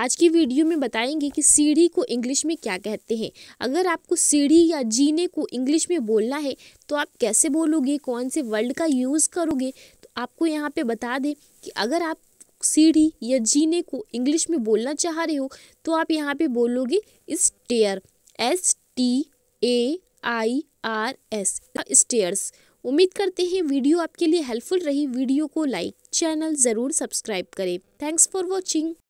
आज की वीडियो में बताएंगे कि सीढ़ी को इंग्लिश में क्या कहते हैं अगर आपको सीढ़ी या जीने को इंग्लिश में बोलना है तो आप कैसे बोलोगे कौन से वर्ड का यूज़ करोगे तो आपको यहाँ पे बता दें कि अगर आप सीढ़ी या जीने को इंग्लिश में बोलना चाह रहे हो तो आप यहाँ पे बोलोगे stair S T A I R S stairs उम्मीद करते हैं वीडियो आपके लिए हेल्पफुल रही वीडियो को लाइक चैनल ज़रूर सब्सक्राइब करें थैंक्स फॉर वॉचिंग